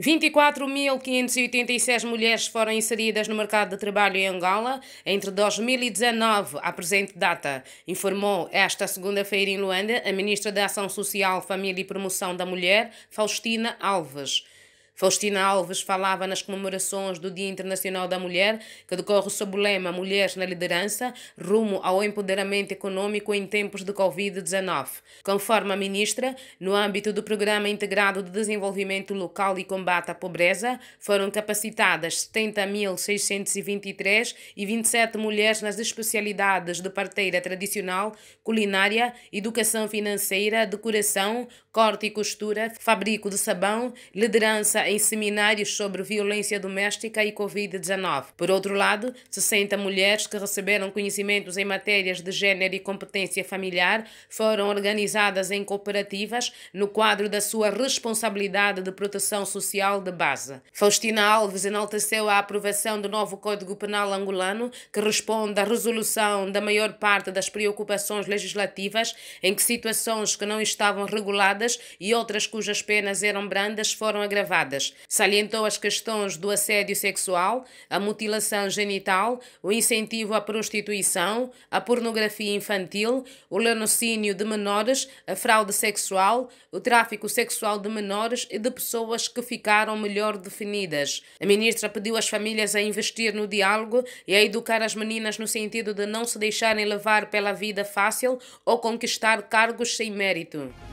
24.586 mulheres foram inseridas no mercado de trabalho em Angola entre 2019 à presente data, informou esta segunda-feira em Luanda a Ministra da Ação Social, Família e Promoção da Mulher, Faustina Alves. Faustina Alves falava nas comemorações do Dia Internacional da Mulher, que decorre sob o lema Mulheres na Liderança, rumo ao empoderamento econômico em tempos de Covid-19. Conforme a ministra, no âmbito do Programa Integrado de Desenvolvimento Local e Combate à Pobreza, foram capacitadas 70.623 e 27 mulheres nas especialidades de parteira tradicional, culinária, educação financeira, decoração, corte e costura, fabrico de sabão, liderança em seminários sobre violência doméstica e Covid-19. Por outro lado, 60 mulheres que receberam conhecimentos em matérias de género e competência familiar foram organizadas em cooperativas no quadro da sua responsabilidade de proteção social de base. Faustina Alves enalteceu a aprovação do novo Código Penal angolano, que responde à resolução da maior parte das preocupações legislativas em que situações que não estavam reguladas e outras cujas penas eram brandas foram agravadas. Salientou as questões do assédio sexual, a mutilação genital, o incentivo à prostituição, a pornografia infantil, o lenocínio de menores, a fraude sexual, o tráfico sexual de menores e de pessoas que ficaram melhor definidas. A ministra pediu às famílias a investir no diálogo e a educar as meninas no sentido de não se deixarem levar pela vida fácil ou conquistar cargos sem mérito.